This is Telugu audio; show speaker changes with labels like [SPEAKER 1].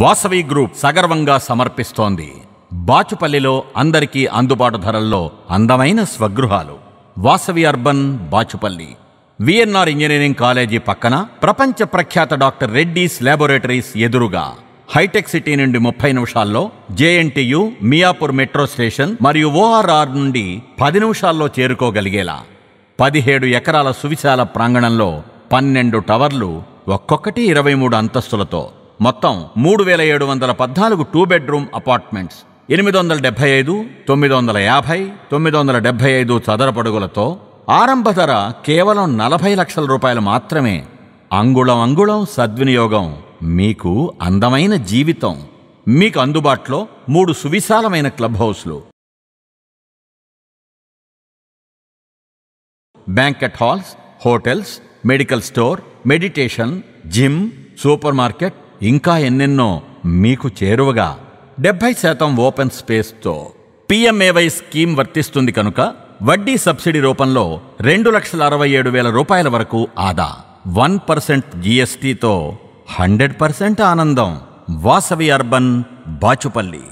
[SPEAKER 1] వాసవి గ్రూప్ సగర్వంగా సమర్పిస్తోంది బాచుపల్లిలో అందరికీ అందుబాటు ధరల్లో అందమైన స్వగృహాలు Vasavi urban Bachupally VNR engineering college పక్కన ప్రపంచ ప్రఖ్యాత డాక్టర్ రెడ్డీస్ ల్యాబొరేటరీస్ ఎదురుగా హైటెక్ సిటీ నుండి ముప్పై నిమిషాల్లో జేఎన్టీయు మియాపూర్ మెట్రో స్టేషన్ మరియు ఓఆర్ఆర్ నుండి పది నిమిషాల్లో చేరుకోగలిగేలా పదిహేడు ఎకరాల సువిశాల ప్రాంగణంలో పన్నెండు టవర్లు ఒక్కొక్కటి ఇరవై మూడు అంతస్తులతో మొత్తం మూడు వేల ఏడు వందల పద్నాలుగు టూ బెడ్రూమ్ అపార్ట్మెంట్స్ ఎనిమిది వందల డెబ్బై ఐదు తొమ్మిది వందల యాభై తొమ్మిది వందల డెబ్బై ఐదు చదరపడుగులతో ఆరంభ ధర కేవలం నలభై లక్షల రూపాయలు మాత్రమే అంగుళం అంగుళం సద్వినియోగం మీకు అందమైన జీవితం మీకు అందుబాటులో మూడు సువిశాలమైన క్లబ్ హౌస్లు
[SPEAKER 2] banquet halls hotels
[SPEAKER 1] medical store meditation gym super market ఇంకా ఎన్నెన్నో మీకు చేరువగా డెబ్బై శాతం ఓపెన్ స్పేస్తో పీఎంఏవై స్కీమ్ వర్తిస్తుంది కనుక వడ్డీ సబ్సిడీ రూపంలో రెండు లక్షల అరవై ఏడు వేల రూపాయల వరకు ఆదా వన్ పర్సెంట్ జీఎస్టీతో హండ్రెడ్ పర్సెంట్ ఆనందం వాసవి అర్బన్ బాచుపల్లి